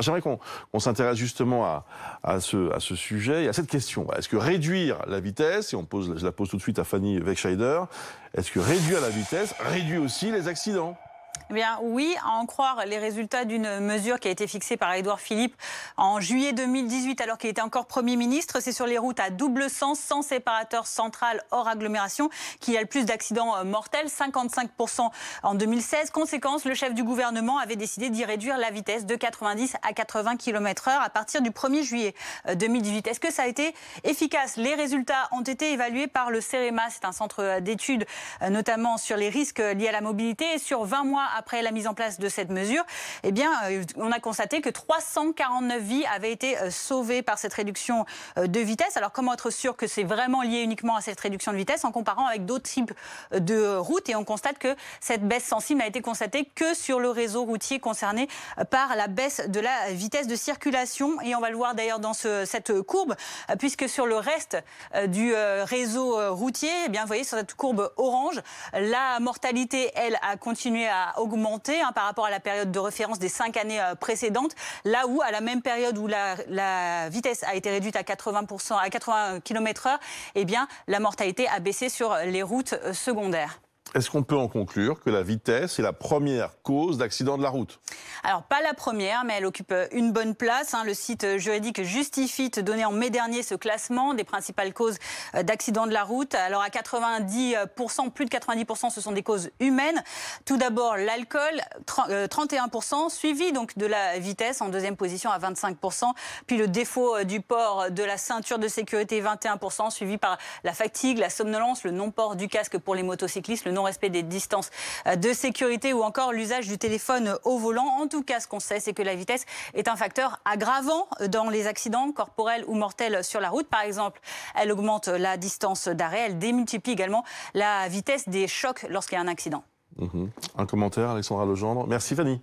J'aimerais qu'on s'intéresse justement à, ce, sujet et à cette question. Est-ce que réduire la vitesse, et on pose, je la pose tout de suite à Fanny Wegscheider, est-ce que réduire la vitesse réduit aussi les accidents eh oui, à en croire les résultats d'une mesure qui a été fixée par Édouard Philippe en juillet 2018 alors qu'il était encore Premier ministre, c'est sur les routes à double sens, sans séparateur central hors agglomération, qu'il y a le plus d'accidents euh, mortels, 55% en 2016. Conséquence, le chef du gouvernement avait décidé d'y réduire la vitesse de 90 à 80 km/h à partir du 1er juillet 2018. Euh, Est-ce que ça a été efficace Les résultats ont été évalués par le CEREMA, c'est un centre euh, d'études notamment sur les risques liés à la mobilité, et sur 20 mois après la mise en place de cette mesure, eh bien, euh, on a constaté que 349 vies avaient été euh, sauvées par cette réduction euh, de vitesse. Alors, comment être sûr que c'est vraiment lié uniquement à cette réduction de vitesse en comparant avec d'autres types de routes Et on constate que cette baisse sensible a été constatée que sur le réseau routier concerné par la baisse de la vitesse de circulation. Et on va le voir d'ailleurs dans cette courbe, puisque sur le reste du réseau routier, eh bien, vous voyez sur cette courbe orange, la mortalité, elle, a continué à augmenté hein, par rapport à la période de référence des cinq années euh, précédentes, là où à la même période où la, vitesse a été réduite à 80%, à 80 km/h, eh bien, la mortalité a baissé sur les routes euh, secondaires. Est-ce qu'on peut en conclure que la vitesse est la première cause d'accident de la route Alors, pas la première, mais elle occupe une bonne place. Hein. Le site juridique Justifit donner en mai dernier ce classement des principales causes euh, d'accident de la route. Alors, à 90%, plus de 90%, ce sont des causes humaines. Tout d'abord, l'alcool, 31%, euh, suivi donc de la vitesse en deuxième position à 25%, puis le défaut euh, du port de la ceinture de sécurité, 21%, suivi par la fatigue, la somnolence, le non-port du casque pour les motocyclistes, le non respect des distances euh, de sécurité ou encore l'usage du téléphone au volant. En tout cas, ce qu'on sait, c'est que la vitesse est un facteur aggravant dans les accidents corporels ou mortels sur la route. Par exemple, elle augmente la distance d'arrêt, elle démultiplie également la vitesse des chocs lorsqu'il y a un accident. Mhm. Un commentaire, Alexandra Legendre. Merci Fanny.